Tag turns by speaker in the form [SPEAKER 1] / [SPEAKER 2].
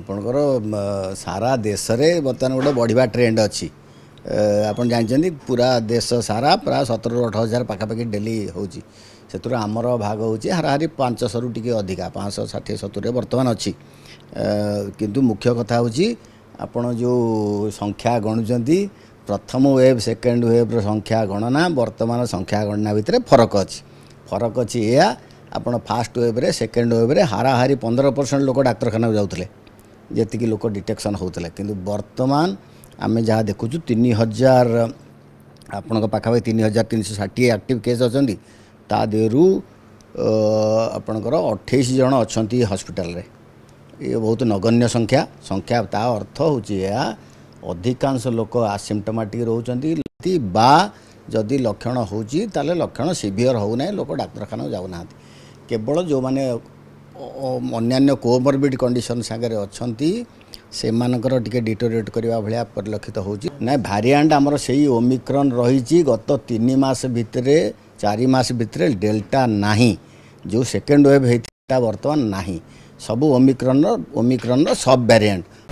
[SPEAKER 1] ଆପଣଙ୍କର ସାରା ଦେଶରେ ବର୍ତ୍ତମାନ ଗୋଟେ ବଢ଼ିବା ଟ୍ରେଣ୍ଡ ଅଛି ଆପଣ ଜାଣିଛନ୍ତି ପୁରା ଦେଶ ସାରା ପ୍ରାୟ ସତରରୁ ଅଠର ହଜାର ପାଖାପାଖି ଡେଲି ହେଉଛି ସେଥିରୁ ଆମର ଭାଗ ହେଉଛି ହାରାହାରି ପାଞ୍ଚଶହରୁ ଟିକିଏ ଅଧିକା ପାଞ୍ଚଶହ ଷାଠିଏ ସତୁରିରେ ବର୍ତ୍ତମାନ ଅଛି କିନ୍ତୁ ମୁଖ୍ୟ କଥା ହେଉଛି ଆପଣ ଯେଉଁ ସଂଖ୍ୟା ଗଣୁଛନ୍ତି ପ୍ରଥମ ୱେବ୍ ସେକେଣ୍ଡ ୱେବ୍ର ସଂଖ୍ୟା ଗଣନା ବର୍ତ୍ତମାନ ସଂଖ୍ୟା ଗଣନା ଭିତରେ ଫରକ ଅଛି ଫରକ ଅଛି ଏହା ଆପଣ ଫାଷ୍ଟ ୱେବ୍ରେ ସେକେଣ୍ଡ ୱେବ୍ରେ ହାରାହାରି ପନ୍ଦର ପରସେଣ୍ଟ ଲୋକ ଡାକ୍ତରଖାନାକୁ ଯାଉଥିଲେ जी लोक डिटेक्शन होता है कि बर्तमान आम जहाँ देखु तीन हजार आपण पाखापाखि तीन हजार तीन सौ षाठी आक्ट केस अच्छा तादेहू आपण अठाईस जन अच्छा हस्पिटाल ये बहुत नगण्य संख्या संख्या ता अर्थ हूँ यह अधिकांश लोक आसीमटोमाटिक रोचती जदि लक्षण होती लक्षण सीभीयर होना लोक डाक्तखाना जाऊना केवल जो मैंने ଅନ୍ୟାନ୍ୟ କୋମରବିଡ୍ କଣ୍ଡିସନ୍ ସାଙ୍ଗରେ ଅଛନ୍ତି ସେମାନଙ୍କର ଟିକେ ଡିଟୋରିଏଟ୍ କରିବା ଭଳିଆ ପରିଲକ୍ଷିତ ହେଉଛି ନା ଭାରିଆଣ୍ଟ ଆମର ସେଇ ଓମିକ୍ରନ୍ ରହିଛି ଗତ ତିନି ମାସ ଭିତରେ ଚାରି ମାସ ଭିତରେ ଡେଲ୍ଟା ନାହିଁ ଯେଉଁ ସେକେଣ୍ଡ ୱେଭ୍ ହେଇଥିଲା ବର୍ତ୍ତମାନ ନାହିଁ ସବୁ ଓମିକ୍ରନ୍ର ଓମିକ୍ରନ୍ର ସବ୍ ଭ୍ୟାରିଆଣ୍ଟ